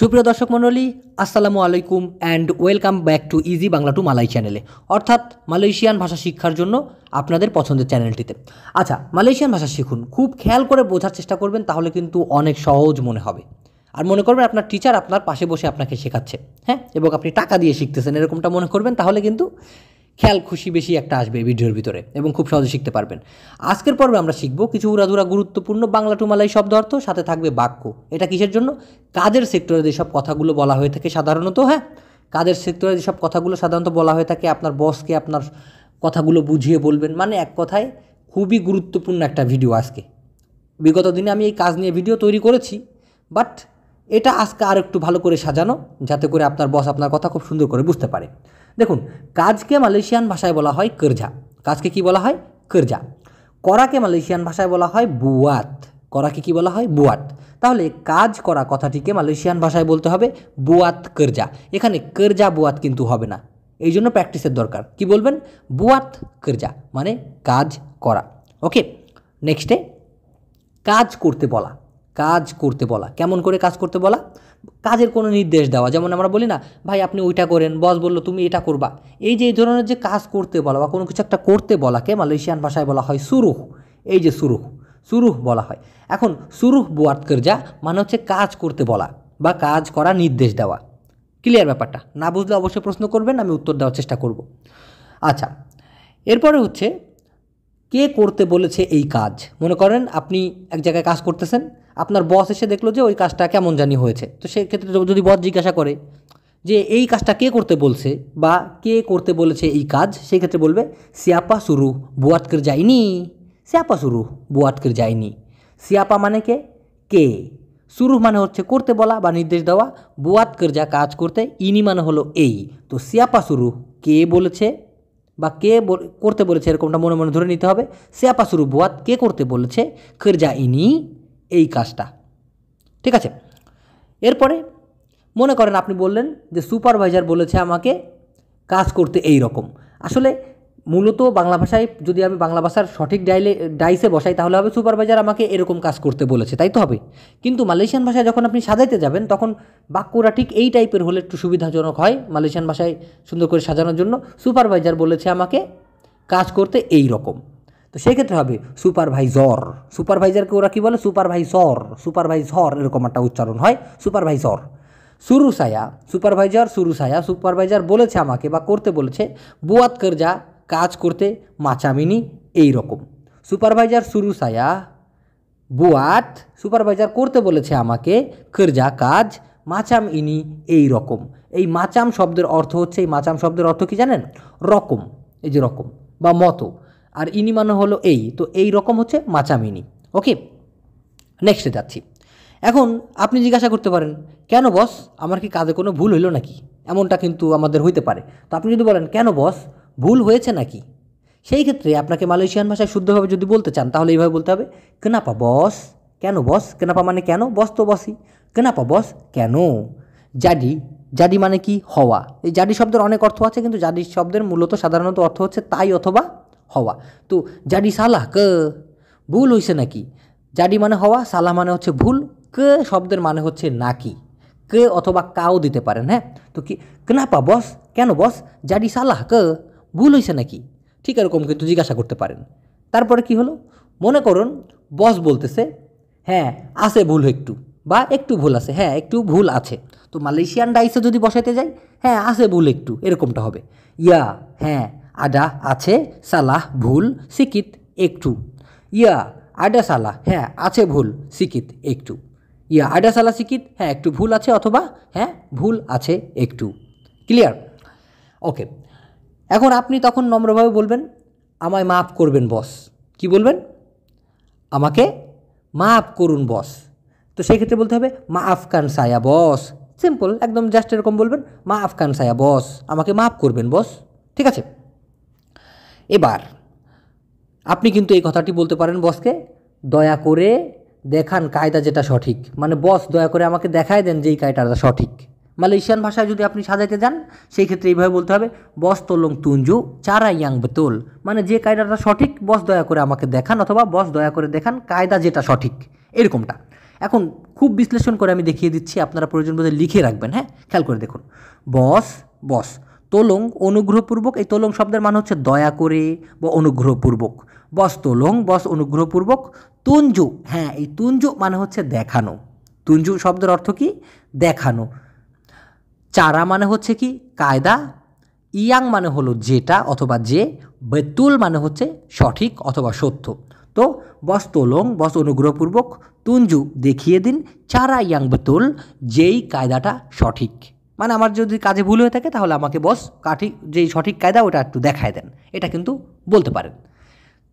সুপ্রিয় দর্শক মণ্ডলী আসসালামু আলাইকুম and welcome back to easy Bangla to Malay চ্যানেলে অর্থাৎ মালয়েশিয়ান ভাষা শিক্ষার জন্য আপনাদের পছন্দের চ্যানেলটিতে আচ্ছা মালয়েশিয়ান ভাষা শিখুন খুব খেয়াল করে বোঝার চেষ্টা করবেন তাহলে কিন্তু অনেক সহজ মনে হবে আর মনে করবেন আপনার টিচার আপনার পাশে বসে আপনাকে শেখাচ্ছে হ্যাঁ এবং আপনি টাকা দিয়ে শিখতেছেন এরকমটা মনে করবেন তাহলে কিন্তু খেয়াল খুশি বেশি একটা আসবে এই ভিডিওর ভিতরে এবং খুব সহজে শিখতে পারবেন আজকের পর্বে আমরা শিখব কিছু উড়াধুরা গুরুত্বপূর্ণ বাংলা টুমালাই শব্দ অর্থ সাথে থাকবে বাক্য এটা কিসের জন্য কাজের সেক্টরে যেসব কথাগুলো বলা হয়ে থাকে সাধারণত হ্যাঁ কাজের সেক্টরে যেসব কথাগুলো সাধারণত বলা হয়ে থাকে আপনার বসকে আপনার কথাগুলো বুঝিয়ে বলবেন মানে এক কথায় খুবই গুরুত্বপূর্ণ একটা ভিডিও আজকে বিগত দিনে আমি এই কাজ নিয়ে ভিডিও তৈরি করেছি বাট এটা আজকে আর একটু ভালো করে সাজানো যাতে করে আপনার বস আপনার কথা খুব সুন্দর করে বুঝতে পারে দেখুন কাজকে মালয়েশিয়ান ভাষায় বলা হয় কর্জা কাজকে কি বলা হয় কর্জা করাকে মালয়েশিয়ান ভাষায় বলা হয় বুয়াত করাকে কি বলা হয় বুয়াত তাহলে কাজ করা কথাটিকে মালয়েশিয়ান ভাষায় বলতে হবে বুয়াত কর্জা এখানে কর্জা বুয়াত কিন্তু হবে না এই জন্য প্র্যাকটিসের দরকার কি বলবেন বুয়াত কর্জা মানে কাজ করা ওকে নেক্সটে কাজ করতে বলা কাজ করতে বলা কেমন করে কাজ করতে বলা কাজের কোনো নির্দেশ দেওয়া যেমন আমরা বলি না ভাই আপনি ওইটা করেন বস বললো তুমি এটা করবা এই যে এই ধরনের যে কাজ করতে বলা বা কোনো কিছু একটা করতে বলাকে মালয়েশিয়ান ভাষায় বলা হয় সুরুহ এই যে সুরুহ সুরুহ বলা হয় এখন সুরুহ বুয়াত যা মানে হচ্ছে কাজ করতে বলা বা কাজ করা নির্দেশ দেওয়া ক্লিয়ার ব্যাপারটা না বুঝলে অবশ্যই প্রশ্ন করবেন আমি উত্তর দেওয়ার চেষ্টা করব আচ্ছা এরপরে হচ্ছে কে করতে বলেছে এই কাজ মনে করেন আপনি এক জায়গায় কাজ করতেছেন আপনার বস এসে দেখলো যে ওই কাজটা কেমন জানি হয়েছে তো সেক্ষেত্রে যদি বস জিজ্ঞাসা করে যে এই কাজটা কে করতে বলছে বা কে করতে বলেছে এই কাজ সেক্ষেত্রে বলবে সিয়াপা শুরু বুয়াটকের যায়নি সিয়াপা শুরু বুয়াটকের যায়নি সিয়াপা মানে কে কে শুরু মানে হচ্ছে করতে বলা বা নির্দেশ দেওয়া বুয়াত যা কাজ করতে ইনি মানে হলো এই তো সিয়াপা শুরু কে বলেছে বা কে করতে বলেছে এরকমটা মনে মনে ধরে নিতে হবে আপা শুরু বুয়াত কে করতে বলেছে খেরজা ইনি এই কাজটা ঠিক আছে এরপরে মনে করেন আপনি বললেন যে সুপারভাইজার বলেছে আমাকে কাজ করতে এই রকম আসলে মূলত বাংলা ভাষায় যদি আমি বাংলা ভাষার সঠিক ডাইলে ডাইসে বসাই তাহলে হবে সুপারভাইজার আমাকে এরকম কাজ করতে বলেছে তাই তো হবে কিন্তু মালয়েশিয়ান ভাষায় যখন আপনি সাজাইতে যাবেন তখন বাক্যরা ঠিক এই টাইপের হলে একটু সুবিধাজনক হয় মালয়েশিয়ান ভাষায় সুন্দর করে সাজানোর জন্য সুপারভাইজার বলেছে আমাকে কাজ করতে এই রকম তো সেক্ষেত্রে হবে সুপারভাইজর সুপারভাইজারকে ওরা কী বলে সুপারভাইসর সুপারভাইসর এরকম একটা উচ্চারণ হয় সুপারভাইসর সুরুসায়া সুপারভাইজার সুরুসায়া সুপারভাইজার বলেছে আমাকে বা করতে বলেছে বুয়াত যা কাজ করতে মাচামিনি এই রকম সুপারভাইজার শুরু সায়া বুয়াত সুপারভাইজার করতে বলেছে আমাকে খরজা কাজ মাচাম ইনি এই রকম এই মাচাম শব্দের অর্থ হচ্ছে এই মাচাম শব্দের অর্থ কি জানেন রকম এই যে রকম বা মতো আর ইনি মানে হলো এই তো এই রকম হচ্ছে মাচামিনি ওকে নেক্সটে যাচ্ছি এখন আপনি জিজ্ঞাসা করতে পারেন কেন বস আমার কি কাজে কোনো ভুল হইল নাকি এমনটা কিন্তু আমাদের হইতে পারে তো আপনি যদি বলেন কেন বস ভুল হয়েছে নাকি সেই ক্ষেত্রে আপনাকে মালয়েশিয়ান ভাষায় শুদ্ধভাবে যদি বলতে চান তাহলে এইভাবে বলতে হবে কেনাপা বস কেন বস কেনাপা মানে কেন বস তো বসই কেনাপা বস কেন জাডি জাডি মানে কি হওয়া এই জাডি শব্দের অনেক অর্থ আছে কিন্তু জাডি শব্দের মূলত সাধারণত অর্থ হচ্ছে তাই অথবা হওয়া তো জাডি সালাহ ক ভুল হয়েছে নাকি জাডি মানে হওয়া সালাহ মানে হচ্ছে ভুল ক শব্দের মানে হচ্ছে নাকি কে অথবা কাও দিতে পারেন হ্যাঁ তো কি কেনাপা বস কেন বস জাডি সালাহ ক ভুল হয়েছে নাকি ঠিক এরকম কিন্তু জিজ্ঞাসা করতে পারেন তারপরে কি হলো মনে করুন বস বলতেছে হ্যাঁ আছে ভুল একটু বা একটু ভুল আছে হ্যাঁ একটু ভুল আছে তো মালয়েশিয়ান ডাইসে যদি বসাইতে যাই হ্যাঁ আছে ভুল একটু এরকমটা হবে ইয়া হ্যাঁ আডা আছে সালাহ ভুল সিকিত একটু ইয়া আডা সালাহ হ্যাঁ আছে ভুল সিকিত একটু ইয়া আডা সালাহ সিকিত হ্যাঁ একটু ভুল আছে অথবা হ্যাঁ ভুল আছে একটু ক্লিয়ার ওকে এখন আপনি তখন নম্রভাবে বলবেন আমায় মাফ করবেন বস কি বলবেন আমাকে মাফ করুন বস তো সেক্ষেত্রে বলতে হবে মা আফকান সায়া বস সিম্পল একদম জাস্ট এরকম বলবেন মা আফকান সায়া বস আমাকে মাফ করবেন বস ঠিক আছে এবার আপনি কিন্তু এই কথাটি বলতে পারেন বসকে দয়া করে দেখান কায়দা যেটা সঠিক মানে বস দয়া করে আমাকে দেখায় দেন যে এই কায়দাটা সঠিক মালয়েশিয়ান ভাষায় যদি আপনি সাজাইতে যান সেই ক্ষেত্রে এইভাবে বলতে হবে বস তোলং তুঞ্জু চারা ইয়াং বেতুল মানে যে কায়দাটা সঠিক বস দয়া করে আমাকে দেখান অথবা বস দয়া করে দেখান কায়দা যেটা সঠিক এরকমটা এখন খুব বিশ্লেষণ করে আমি দেখিয়ে দিচ্ছি আপনারা প্রয়োজন বোধহয় লিখে রাখবেন হ্যাঁ খেয়াল করে দেখুন বস বস তোলং অনুগ্রহপূর্বক এই তোলং শব্দের মানে হচ্ছে দয়া করে বা অনুগ্রহপূর্বক বস তোলং বস অনুগ্রহপূর্বক তুঞ্জু হ্যাঁ এই তুঞ্জু মানে হচ্ছে দেখানো তুঞ্জু শব্দের অর্থ কি দেখানো চারা মানে হচ্ছে কি কায়দা ইয়াং মানে হলো যেটা অথবা যে বেতুল মানে হচ্ছে সঠিক অথবা সত্য তো বস তোলং বস অনুগ্রহপূর্বক তুঞ্জু দেখিয়ে দিন চারা ইয়াং বেতুল যেই কায়দাটা সঠিক মানে আমার যদি কাজে ভুল হয়ে থাকে তাহলে আমাকে বস কাঠি যেই সঠিক কায়দা ওটা একটু দেখায় দেন এটা কিন্তু বলতে পারেন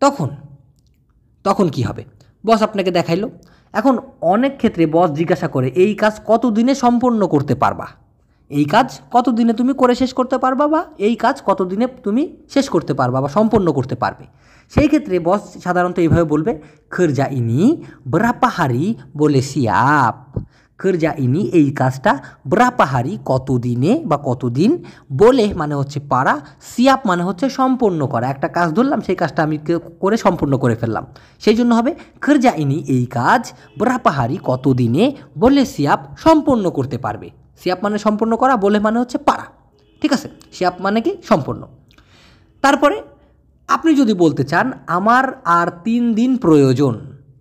তখন তখন কি হবে বস আপনাকে দেখাইলো এখন অনেক ক্ষেত্রে বস জিজ্ঞাসা করে এই কাজ কতদিনে সম্পন্ন করতে পারবা এই কাজ কত দিনে তুমি করে শেষ করতে পারবা বা এই কাজ কত দিনে তুমি শেষ করতে পারবা বা সম্পন্ন করতে পারবে সেই ক্ষেত্রে বস সাধারণত এইভাবে বলবে খরজা ইনি ব্রাপাহারি বলে সিয়াপ খরজা ইনি এই কাজটা ব্রাপাহারি কতদিনে বা কতদিন বলে মানে হচ্ছে পারা সিয়াপ মানে হচ্ছে সম্পন্ন করা একটা কাজ ধরলাম সেই কাজটা আমি করে সম্পূর্ণ করে ফেললাম সেই জন্য হবে খরজা ইনি এই কাজ ব্রাপাহারি কতদিনে বলে সিয়াপ সম্পন্ন করতে পারবে সিয়াপ মানে সম্পূর্ণ করা বলে মানে হচ্ছে পারা ঠিক আছে সিয়াপ মানে কি সম্পূর্ণ তারপরে আপনি যদি বলতে চান আমার আর তিন দিন প্রয়োজন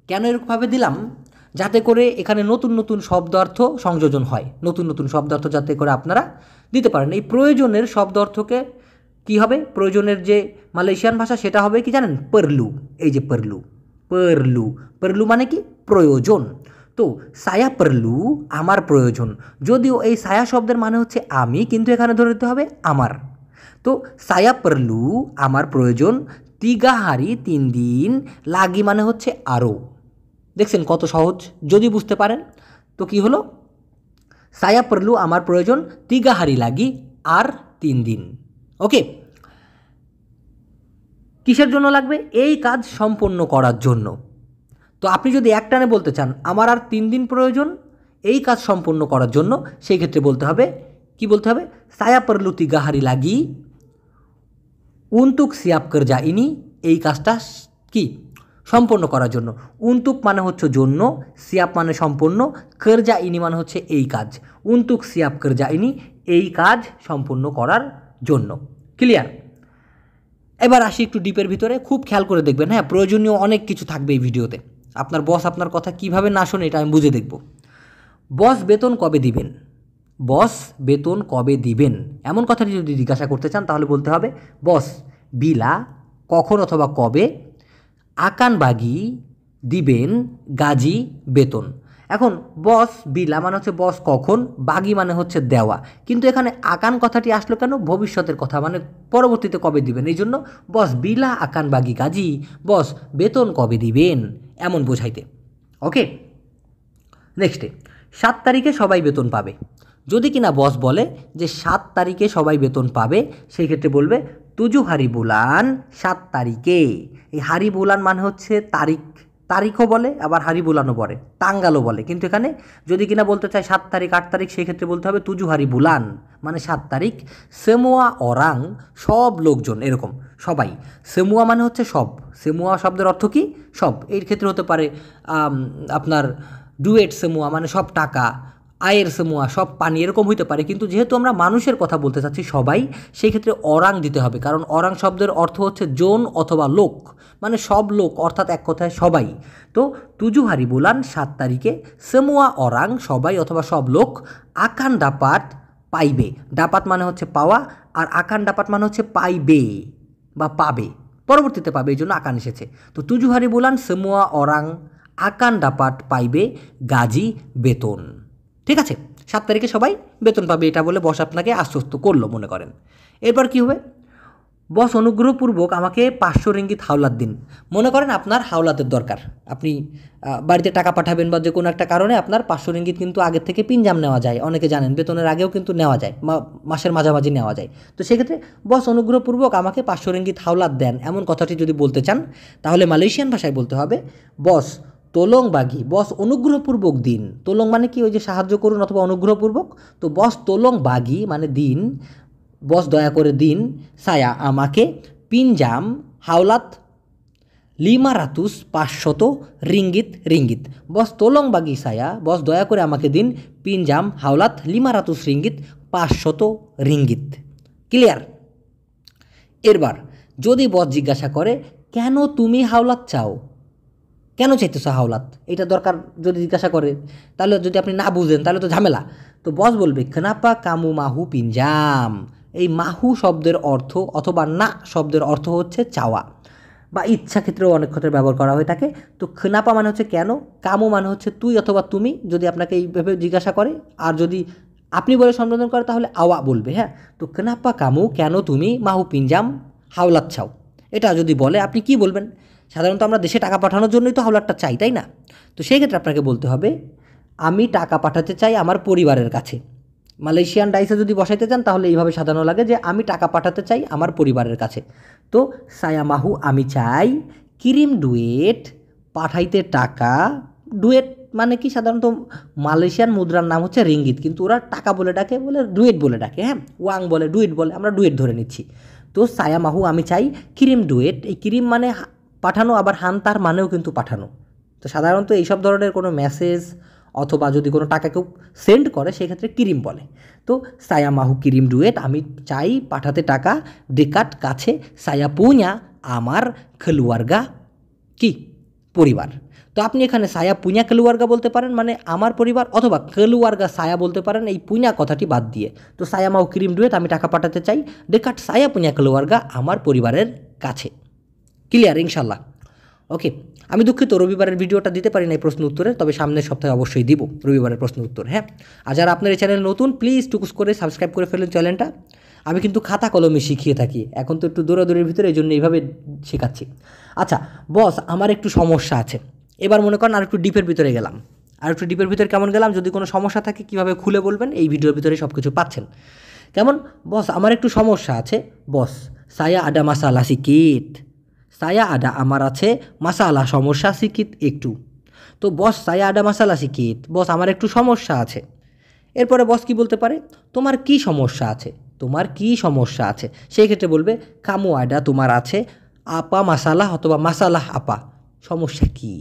কেন এরকমভাবে দিলাম যাতে করে এখানে নতুন নতুন শব্দার্থ সংযোজন হয় নতুন নতুন শব্দার্থ যাতে করে আপনারা দিতে পারেন এই প্রয়োজনের শব্দার্থকে কী হবে প্রয়োজনের যে মালয়েশিয়ান ভাষা সেটা হবে কি জানেন পারলু এই যে পারলু পারলু পারলু মানে কি প্রয়োজন তো সায়া পারলু আমার প্রয়োজন যদিও এই সায়া শব্দের মানে হচ্ছে আমি কিন্তু এখানে ধরে নিতে হবে আমার তো সায়া পারলু আমার প্রয়োজন তিগাহারি তিন দিন লাগি মানে হচ্ছে আরও দেখছেন কত সহজ যদি বুঝতে পারেন তো কি হলো সায়া পারলু আমার প্রয়োজন তিগাহারি লাগি আর তিন দিন ওকে কিসের জন্য লাগবে এই কাজ সম্পন্ন করার জন্য তো আপনি যদি এক টানে বলতে চান আমার আর তিন দিন প্রয়োজন এই কাজ সম্পন্ন করার জন্য সেই ক্ষেত্রে বলতে হবে কি বলতে হবে সায়া পরলুতি গাহারি লাগি উন্তুক সিয়াপকর যা ইনি এই কাজটা কি সম্পন্ন করার জন্য উন্তুক মানে হচ্ছে জন্য সিয়াপ মানে সম্পূর্ণ কর্জা ইনি মানে হচ্ছে এই কাজ উন্তুক সিয়াপ কর্জা ইনি এই কাজ সম্পূর্ণ করার জন্য ক্লিয়ার এবার আসি একটু ডিপের ভিতরে খুব খেয়াল করে দেখবেন হ্যাঁ প্রয়োজনীয় অনেক কিছু থাকবে এই ভিডিওতে আপনার বস আপনার কথা কিভাবে না শোনে এটা আমি বুঝে দেখব বস বেতন কবে দিবেন বস বেতন কবে দিবেন এমন কথাটি যদি জিজ্ঞাসা করতে চান তাহলে বলতে হবে বস বিলা কখন অথবা কবে আকানবাগি দিবেন গাজী বেতন এখন বস বিলা মানে হচ্ছে বস কখন বাগি মানে হচ্ছে দেওয়া কিন্তু এখানে আকান কথাটি আসলো কেন ভবিষ্যতের কথা মানে পরবর্তীতে কবে দিবেন এই জন্য বস বিলা আকান বাগি কাজী বস বেতন কবে দিবেন এমন বোঝাইতে ওকে নেক্সটে সাত তারিখে সবাই বেতন পাবে যদি কিনা বস বলে যে সাত তারিখে সবাই বেতন পাবে সেই ক্ষেত্রে বলবে তুজু হারি বুলান সাত তারিখে এই হারি বুলান মানে হচ্ছে তারিখ তারিখও বলে আবার হারি বুলানো বলে টাঙ্গালও বলে কিন্তু এখানে যদি কিনা বলতে চাই সাত তারিখ আট তারিখ সেই ক্ষেত্রে বলতে হবে তুজু হারি বুলান মানে সাত তারিখ সেমুয়া অরাং সব লোকজন এরকম সবাই সেমুয়া মানে হচ্ছে সব সেমুয়া শব্দের অর্থ কি সব এর ক্ষেত্রে হতে পারে আপনার ডুয়েট সেমুয়া মানে সব টাকা আয়ের সমুয়া সব পানি এরকম হইতে পারে কিন্তু যেহেতু আমরা মানুষের কথা বলতে চাচ্ছি সবাই সেই ক্ষেত্রে অরাং দিতে হবে কারণ অরাং শব্দের অর্থ হচ্ছে জোন অথবা লোক মানে সব লোক অর্থাৎ এক কথায় সবাই তো তুজুহারি বোলান সাত তারিখে সেমুয়া অরাং সবাই অথবা সব লোক আকান ডাপাত পাইবে ডাপাত মানে হচ্ছে পাওয়া আর আকান ডাপাত মানে হচ্ছে পাইবে বা পাবে পরবর্তীতে পাবে এই জন্য আকান এসেছে তো তুজুহারি বোলান সেমুয়া অরাং আকান ডাপাত পাইবে গাজী বেতন ঠিক আছে সাত তারিখে সবাই বেতন পাবে এটা বলে বস আপনাকে আশ্বস্ত করলো মনে করেন এরপর কী হবে বস অনুগ্রহপূর্বক আমাকে পাঁচশো রিঙ্গিত হাওলাত দিন মনে করেন আপনার হাওলাতের দরকার আপনি বাড়িতে টাকা পাঠাবেন বা যে কোনো একটা কারণে আপনার পাঁচশো রিঙ্গিত কিন্তু আগের থেকে পিনজাম নেওয়া যায় অনেকে জানেন বেতনের আগেও কিন্তু নেওয়া যায় মাসের মাঝামাঝি নেওয়া যায় তো সেক্ষেত্রে বস অনুগ্রহপূর্বক আমাকে পাঁচশো রিঙ্গিত হাওলাত দেন এমন কথাটি যদি বলতে চান তাহলে মালয়েশিয়ান ভাষায় বলতে হবে বস তোলং বাগি বস অনুগ্রহপূর্বক দিন তোলং মানে কি ওই যে সাহায্য করুন অথবা অনুগ্রহপূর্বক তো বস তোলং বাগি মানে দিন বস দয়া করে দিন সায়া আমাকে পিনজাম হাওলাত লিমা রাতুস পাঁচশত রিঙ্গিত রিঙ্গিত বস তোলং বাগি সায়া বস দয়া করে আমাকে দিন পিনজাম হাওলাত লিমা রাতুস রিঙ্গিত পাঁচশত রিঙ্গিত ক্লিয়ার এরবার যদি বস জিজ্ঞাসা করে কেন তুমি হাওলাত চাও কেন চাইতেছো হাওলাত এটা দরকার যদি জিজ্ঞাসা করে তাহলে যদি আপনি না বুঝেন তাহলে তো ঝামেলা তো বস বলবে খানাপা কামু মাহু পিঞ্জাম এই মাহু শব্দের অর্থ অথবা না শব্দের অর্থ হচ্ছে চাওয়া বা ইচ্ছা ক্ষেত্রেও অনেক ক্ষেত্রে ব্যবহার করা হয়ে থাকে তো খেনাপা মানে হচ্ছে কেন কামু মানে হচ্ছে তুই অথবা তুমি যদি আপনাকে এইভাবে জিজ্ঞাসা করে আর যদি আপনি বলে সম্বোধন করে তাহলে আওয়া বলবে হ্যাঁ তো কেনাপ্পা কামু কেন তুমি মাহু পিঞ্জাম হাওলাত ছাও এটা যদি বলে আপনি কি বলবেন সাধারণত আমরা দেশে টাকা পাঠানোর জন্যই তো হাওলারটা চাই তাই না তো সেই ক্ষেত্রে আপনাকে বলতে হবে আমি টাকা পাঠাতে চাই আমার পরিবারের কাছে মালয়েশিয়ান ডাইসে যদি বসাইতে চান তাহলে এইভাবে সাজানো লাগে যে আমি টাকা পাঠাতে চাই আমার পরিবারের কাছে তো সায়া মাহু আমি চাই কিরিম ডুয়েট পাঠাইতে টাকা ডুয়েট মানে কি সাধারণত মালয়েশিয়ান মুদ্রার নাম হচ্ছে রিঙ্গিত কিন্তু ওরা টাকা বলে ডাকে বলে ডুয়েট বলে ডাকে হ্যাঁ ওয়াং বলে ডুয়েট বলে আমরা ডুয়েট ধরে নিচ্ছি তো সায়া মাহু আমি চাই ক্রিম ডুয়েট এই ক্রিম মানে পাঠানো আবার হান তার মানেও কিন্তু পাঠানো তো সাধারণত এইসব ধরনের কোনো মেসেজ অথবা যদি কোনো টাকা কেউ সেন্ড করে সেক্ষেত্রে কিরিম বলে তো সায়া মাহু কিরিম ডুয়েট আমি চাই পাঠাতে টাকা ডেকাট কাছে সায়া পুঁয়া আমার খেলুয়ার্গা কি পরিবার তো আপনি এখানে সায়া পুঁয়া কেলুয়ার্গা বলতে পারেন মানে আমার পরিবার অথবা কেলুয়ার্গা সায়া বলতে পারেন এই পুঁয়া কথাটি বাদ দিয়ে তো সায়া মাহু ক্রিম ডুয়েট আমি টাকা পাঠাতে চাই ডেকাট সায়া পুঁয়া কেলুয়ার্গা আমার পরিবারের কাছে ক্লিয়ার ইনশাল্লাহ ওকে আমি দুঃখিত রবিবারের ভিডিওটা দিতে পারি না এই প্রশ্ন উত্তরে তবে সামনের সপ্তাহে অবশ্যই দিব রবিবারের প্রশ্ন উত্তর হ্যাঁ আর যারা আপনার এই চ্যানেল নতুন প্লিজ টুকুস করে সাবস্ক্রাইব করে ফেলুন চ্যানেলটা আমি কিন্তু খাতা কলমে শিখিয়ে থাকি এখন তো একটু দৌড়াদৌড়ির ভিতরে এই জন্য এইভাবে শেখাচ্ছি আচ্ছা বস আমার একটু সমস্যা আছে এবার মনে করেন আর একটু ডিপের ভিতরে গেলাম আর একটু ডিপের ভিতরে কেমন গেলাম যদি কোনো সমস্যা থাকে কীভাবে খুলে বলবেন এই ভিডিওর ভিতরে সব কিছু পাচ্ছেন কেমন বস আমার একটু সমস্যা আছে বস সায়া আডা মাসালা সিকিট saya আডা আমার আছে মাসালা সমস্যা শিখিত একটু তো বস saya আডা মাসালা শিখিত বস আমার একটু সমস্যা আছে এরপরে বস কি বলতে পারে তোমার কি সমস্যা আছে তোমার কি সমস্যা আছে সেই ক্ষেত্রে বলবে কামু আডা তোমার আছে আপা মাসালা অথবা মাসালাহ আপা সমস্যা কি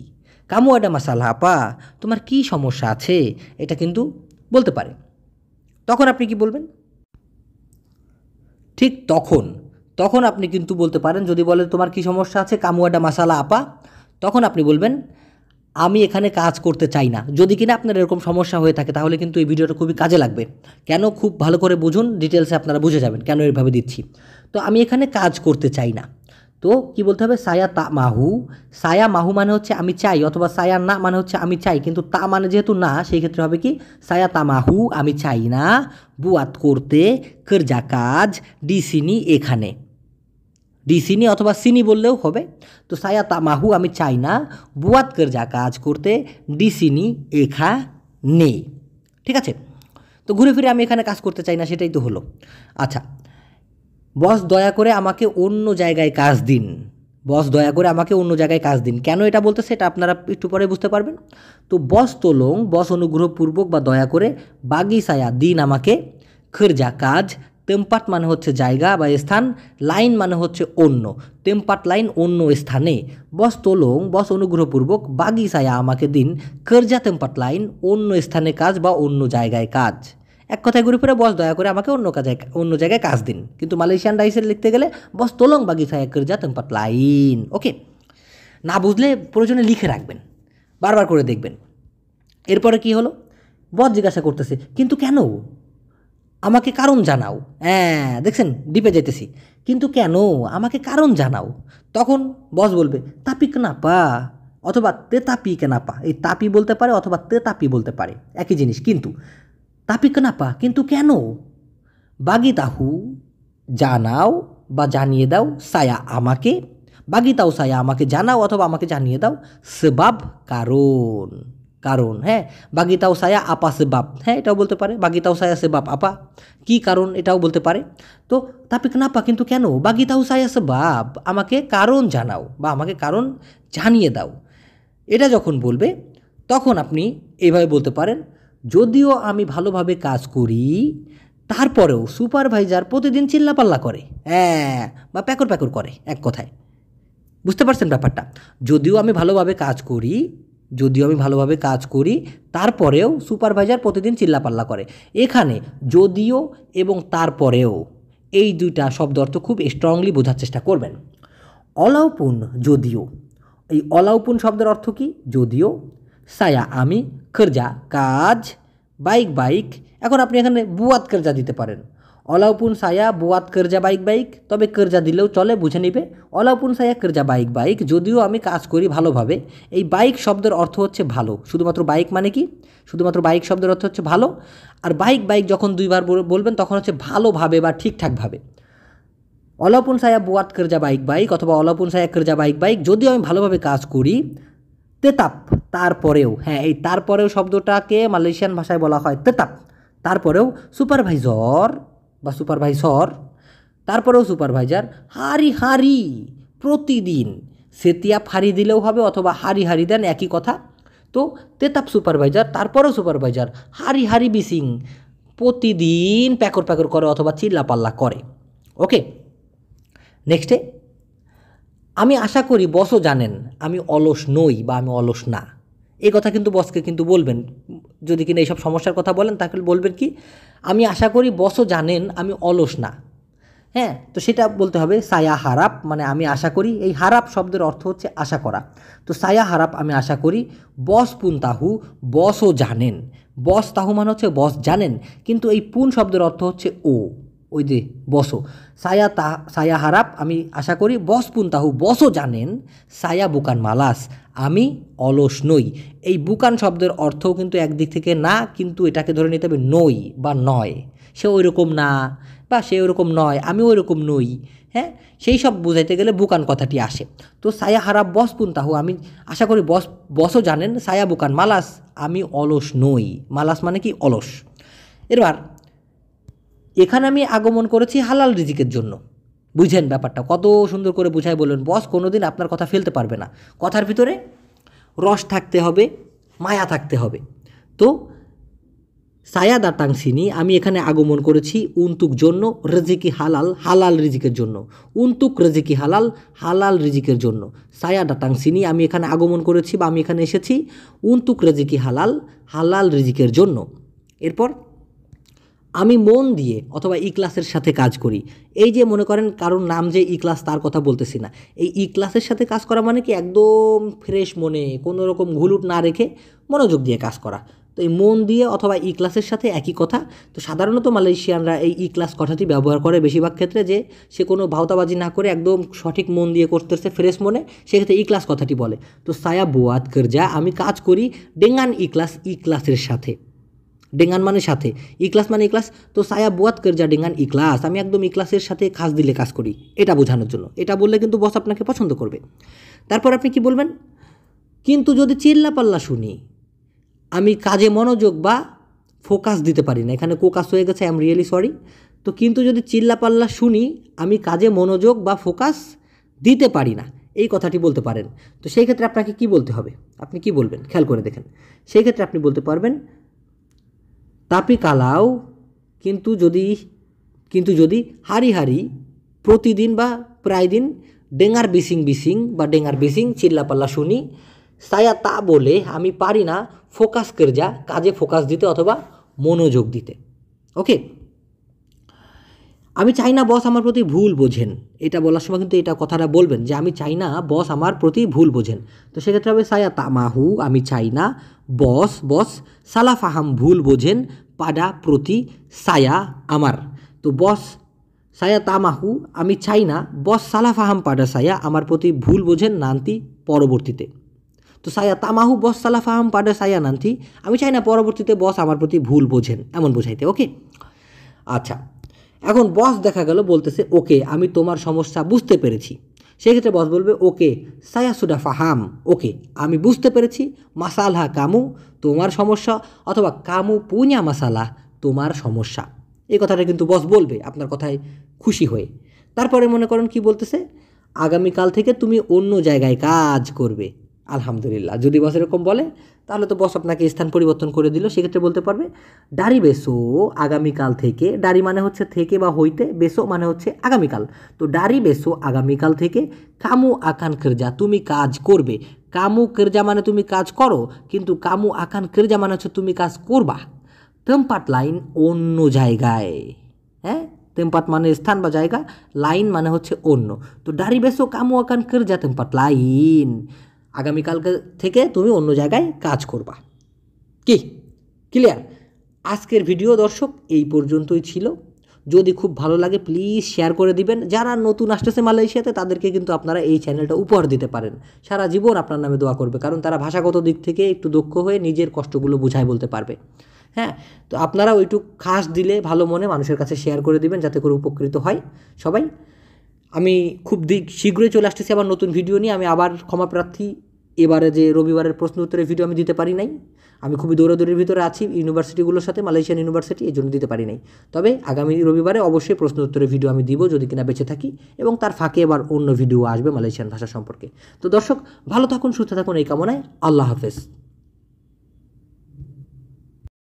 কামু আডা মাসালা আপা তোমার কি সমস্যা আছে এটা কিন্তু বলতে পারে তখন আপনি কি বলবেন ঠিক তখন তখন আপনি কিন্তু বলতে পারেন যদি বলে তোমার কি সমস্যা আছে কামুয়াডা মাসালা আপা তখন আপনি বলবেন আমি এখানে কাজ করতে চাই না যদি কিনা আপনার এরকম সমস্যা হয়ে থাকে তাহলে কিন্তু এই ভিডিওটা খুবই কাজে লাগবে কেন খুব ভালো করে বুঝুন ডিটেলসে আপনারা বুঝে যাবেন কেন এইভাবে দিচ্ছি তো আমি এখানে কাজ করতে চাই না তো কি বলতে হবে সায়া তা মাহু সায়া মাহু মানে হচ্ছে আমি চাই অথবা সায়া না মানে হচ্ছে আমি চাই কিন্তু তা মানে যেহেতু না সেই ক্ষেত্রে হবে কি সায়া তা মাহু আমি চাই না বুয়াত করতে কর্জা কাজ ডিসিনি এখানে ডিসিনি অথবা সিনি বললেও হবে তো সায়া তা মাহু আমি চাই না বুয়াৎকার যা কাজ করতে ডিসিনি এখা নেই ঠিক আছে তো ঘুরে ফিরে আমি এখানে কাজ করতে চাই না সেটাই তো হলো আচ্ছা বস দয়া করে আমাকে অন্য জায়গায় কাজ দিন বস দয়া করে আমাকে অন্য জায়গায় কাজ দিন কেন এটা বলতে সেটা আপনারা একটু পরে বুঝতে পারবেন তো বস তোলং বস অনুগ্রহপূর্বক বা দয়া করে বাগিসায়া দিন আমাকে খরজা কাজ তেম্পাট মানে হচ্ছে জায়গা বা স্থান লাইন মানে হচ্ছে অন্য তেম্পাট লাইন অন্য স্থানে বস তোলং বস অনুগ্রহপূর্বক বাগিচায় আমাকে দিন কর্জা তেম্পাট লাইন অন্য স্থানে কাজ বা অন্য জায়গায় কাজ এক কথায় ঘুরে ফিরে বস দয়া করে আমাকে অন্য কাজে অন্য জায়গায় কাজ দিন কিন্তু মালয়েশিয়ান রাইসের লিখতে গেলে বস তোলং বাগিচায় কর্জা তেম্পাট লাইন ওকে না বুঝলে প্রয়োজনে লিখে রাখবেন বারবার করে দেখবেন এরপরে কি হলো বস জিজ্ঞাসা করতেছে কিন্তু কেন আমাকে কারণ জানাও হ্যাঁ দেখছেন ডিপে যেতেছি কিন্তু কেন আমাকে কারণ জানাও তখন বস বলবে তাপিক না পা অথবা তে তাপি কেনাপা এই তাপি বলতে পারে অথবা তে তাপি বলতে পারে একই জিনিস কিন্তু তাপি কেনাপা কিন্তু কেন বাগি তাহু জানাও বা জানিয়ে দাও সায়া আমাকে বাগি তাও সায়া আমাকে জানাও অথবা আমাকে জানিয়ে দাও সেবাব কারণ কারণ হ্যাঁ বাগিতাও সায়া আপা সেবাব হ্যাঁ এটাও বলতে পারে সায়া তাওসায়া সেবাব আপা কি কারণ এটাও বলতে পারে তো তাপে নাপা কিন্তু কেন সায়া তাওসায়া সেবাব আমাকে কারণ জানাও বা আমাকে কারণ জানিয়ে দাও এটা যখন বলবে তখন আপনি এইভাবে বলতে পারেন যদিও আমি ভালোভাবে কাজ করি তারপরেও সুপারভাইজার প্রতিদিন চিল্লাপাল্লা করে হ্যাঁ বা প্যাকর প্যাকর করে এক কথায় বুঝতে পারছেন ব্যাপারটা যদিও আমি ভালোভাবে কাজ করি যদিও আমি ভালোভাবে কাজ করি তারপরেও সুপারভাইজার প্রতিদিন চিল্লাপাল্লা করে এখানে যদিও এবং তারপরেও এই দুইটা শব্দ অর্থ খুব স্ট্রংলি বোঝার চেষ্টা করবেন অলাউপুন যদিও এই অলাউপুন শব্দের অর্থ কি যদিও সায়া আমি খরজা কাজ বাইক বাইক এখন আপনি এখানে বুয়াত খরজা দিতে পারেন অলাউপুন সায়া বোয়াত কেরজা বাইক বাইক তবে কেরজা দিলেও চলে বুঝে নিবে অলাউপুন সায়া কেরজা বাইক বাইক যদিও আমি কাজ করি ভালোভাবে এই বাইক শব্দের অর্থ হচ্ছে ভালো শুধুমাত্র বাইক মানে কি শুধুমাত্র বাইক শব্দের অর্থ হচ্ছে ভালো আর বাইক বাইক যখন দুইবার বলবেন তখন হচ্ছে ভালোভাবে বা ঠিকঠাকভাবে অলাপুন সায়া বোয়াত কেরজা বাইক বাইক অথবা অলাপুন সায়া কেরজা বাইক বাইক যদিও আমি ভালোভাবে কাজ করি তেতাপ তারপরেও হ্যাঁ এই তারপরেও শব্দটাকে মালয়েশিয়ান ভাষায় বলা হয় তেতাপ তারপরেও সুপারভাইজর বা সুপারভাইসর তারপরেও সুপারভাইজার হারি হারি প্রতিদিন সেতিয়া ফাড়ি দিলেও হবে অথবা হারি হারি দেন একই কথা তো তেতাপ সুপারভাইজার তারপরেও সুপারভাইজার হারি হারি বিসিং প্রতিদিন প্যাকর প্যাকর করে অথবা চিল্লাপাল্লা করে ওকে নেক্সটে আমি আশা করি বসও জানেন আমি অলস নই বা আমি অলস না এই কথা কিন্তু বসকে কিন্তু বলবেন যদি কিনা এইসব সমস্যার কথা বলেন তাকে বলবেন কি আমি আশা করি বসও জানেন আমি অলস না হ্যাঁ তো সেটা বলতে হবে সায়া হারাপ মানে আমি আশা করি এই হারাপ শব্দের অর্থ হচ্ছে আশা করা তো সায়া হারাপ আমি আশা করি বস পুন তাহু বসও জানেন বস তাহু মানে হচ্ছে বস জানেন কিন্তু এই পুন শব্দের অর্থ হচ্ছে ও ওই যে বসো সায়া তা সায়া হারাপ আমি আশা করি বস তাহু বসও জানেন সায়া বুকান মালাস আমি অলস নই এই বুকান শব্দের অর্থও কিন্তু একদিক থেকে না কিন্তু এটাকে ধরে নিতে হবে নই বা নয় সে ওই রকম না বা সে ওরকম নয় আমি ওই রকম নই হ্যাঁ সেই সব বোঝাইতে গেলে বুকান কথাটি আসে তো সায়া হারাপ বস পুন্তাহু আমি আশা করি বস বসও জানেন সায়া বুকান মালাস আমি অলস নই মালাস মানে কি অলস এবার এখানে আমি আগমন করেছি হালাল রিজিকের জন্য বুঝেন ব্যাপারটা কত সুন্দর করে বুঝাই বলবেন বস কোনোদিন আপনার কথা ফেলতে পারবে না কথার ভিতরে রস থাকতে হবে মায়া থাকতে হবে তো সায়াদা তাংসিনি আমি এখানে আগমন করেছি উন্তুক জন্য রেজিকি হালাল হালাল রিজিকের জন্য উন্তুক রেজিকি হালাল হালাল রিজিকের জন্য সায়া তাংসিনি আমি এখানে আগমন করেছি বা আমি এখানে এসেছি উন্তুক রেজিকি হালাল হালাল রিজিকের জন্য এরপর আমি মন দিয়ে অথবা ই ক্লাসের সাথে কাজ করি এই যে মনে করেন কারোর নাম যে ই ক্লাস তার কথা বলতেছি না এই ই ক্লাসের সাথে কাজ করা মানে কি একদম ফ্রেশ মনে কোনো রকম ঘুলুট না রেখে মনোযোগ দিয়ে কাজ করা তো এই মন দিয়ে অথবা ই ক্লাসের সাথে একই কথা তো সাধারণত মালয়েশিয়ানরা এই ই ক্লাস কথাটি ব্যবহার করে বেশিরভাগ ক্ষেত্রে যে সে কোনো ভাওতাবাজি না করে একদম সঠিক মন দিয়ে করতেছে ফ্রেশ মনে সেক্ষেত্রে ই ক্লাস কথাটি বলে তো সায়া বোয়াত যা আমি কাজ করি ডেঙ্গান ই ক্লাস ই ক্লাসের সাথে ডেঙ্গান মানে সাথে ইক্লাস মানে ইক্লাস তো সায়া বুয়াত কেরজা ডেঙ্গান ইক্লাস আমি একদম ইক্লাসের সাথে খাস দিলে কাজ করি এটা বোঝানোর জন্য এটা বললে কিন্তু বস আপনাকে পছন্দ করবে তারপর আপনি কি বলবেন কিন্তু যদি চিল্লাপাল্লা শুনি আমি কাজে মনোযোগ বা ফোকাস দিতে পারি না এখানে কোকাস হয়ে গেছে আই এম রিয়েলি সরি তো কিন্তু যদি চিল্লাপাল্লা শুনি আমি কাজে মনোযোগ বা ফোকাস দিতে পারি না এই কথাটি বলতে পারেন তো সেই ক্ষেত্রে আপনাকে কি বলতে হবে আপনি কি বলবেন খেয়াল করে দেখেন সেই ক্ষেত্রে আপনি বলতে পারবেন তাপি কালাও কিন্তু যদি কিন্তু যদি হারি হারি প্রতিদিন বা প্রায় দিন ডেঙ্গার বিসিং বিসিং বা ডেঙ্গার বিসিং চিল্লাপাল্লা শুনি সায়া তা বলে আমি পারি না ফোকাস করে যা কাজে ফোকাস দিতে অথবা মনোযোগ দিতে ওকে আমি চাই না বস আমার প্রতি ভুল বোঝেন এটা বলার সময় কিন্তু এটা কথাটা বলবেন যে আমি চাই না বস আমার প্রতি ভুল বোঝেন তো সেক্ষেত্রে হবে সায়া তামাহু আমি চাই না বস বস সালাফাহাম ভুল বোঝেন পাডা প্রতি সায়া আমার তো বস সায়া তামাহু আমি চাই না বস সালাফাহাম পাডা সায়া আমার প্রতি ভুল বোঝেন নান্তি পরবর্তীতে তো সায়া তামাহু বস সালাফাহাম পাডা সায়া নান্তি আমি চাই না পরবর্তীতে বস আমার প্রতি ভুল বোঝেন এমন বোঝাইতে ওকে আচ্ছা এখন বস দেখা গেল বলতেছে ওকে আমি তোমার সমস্যা বুঝতে পেরেছি সেক্ষেত্রে বস বলবে ওকে সায়াসুডা ফাহাম ওকে আমি বুঝতে পেরেছি মাসালহা কামু তোমার সমস্যা অথবা কামু পুনিয়া মাসালা তোমার সমস্যা এই কথাটা কিন্তু বস বলবে আপনার কথায় খুশি হয়ে তারপরে মনে করেন কি বলতেছে আগামীকাল থেকে তুমি অন্য জায়গায় কাজ করবে আলহামদুলিল্লাহ যদি বস এরকম বলে তাহলে তো বস আপনাকে স্থান পরিবর্তন করে দিল সেক্ষেত্রে বলতে পারবে ডারি বেসো আগামীকাল থেকে ডারি মানে হচ্ছে থেকে বা হইতে বেসো মানে হচ্ছে আগামীকাল তো ডারি বেসো আগামীকাল থেকে কামু আকান কেরজা তুমি কাজ করবে কামু কেরজা মানে তুমি কাজ করো কিন্তু কামু আকান কেরজা মানে হচ্ছে তুমি কাজ করবা তেমপাট লাইন অন্য জায়গায় হ্যাঁ তেমপাত মানে স্থান বা জায়গা লাইন মানে হচ্ছে অন্য তো ডারি বেসো কামু আকান কেরজা তেমপাট লাইন আগামীকালকে থেকে তুমি অন্য জায়গায় কাজ করবা কি ক্লিয়ার আজকের ভিডিও দর্শক এই পর্যন্তই ছিল যদি খুব ভালো লাগে প্লিজ শেয়ার করে দিবেন যারা নতুন আসতেছে মালয়েশিয়াতে তাদেরকে কিন্তু আপনারা এই চ্যানেলটা উপহার দিতে পারেন সারা জীবন আপনার নামে দোয়া করবে কারণ তারা ভাষাগত দিক থেকে একটু দক্ষ হয়ে নিজের কষ্টগুলো বুঝায় বলতে পারবে হ্যাঁ তো আপনারা ওইটুক খাস দিলে ভালো মনে মানুষের কাছে শেয়ার করে দিবেন যাতে করে উপকৃত হয় সবাই আমি খুব শীঘ্রই চলে আসতেছি আবার নতুন ভিডিও নিয়ে আমি আবার ক্ষমা প্রার্থী এবারে যে রবিবারের প্রশ্ন উত্তরের ভিডিও আমি দিতে পারি নাই আমি খুবই দৌড়াদৌড়ির ভিতরে আছি ইউনিভার্সিটিগুলোর সাথে মালয়েশিয়ান ইউনিভার্সিটি এই জন্য দিতে পারি নাই তবে আগামী রবিবারে অবশ্যই প্রশ্ন উত্তরের ভিডিও আমি দিব যদি কিনা বেঁচে থাকি এবং তার ফাঁকে এবার অন্য ভিডিও আসবে মালয়েশিয়ান ভাষা সম্পর্কে তো দর্শক ভালো থাকুন সুস্থ থাকুন এই কামনায় আল্লাহ হাফেজ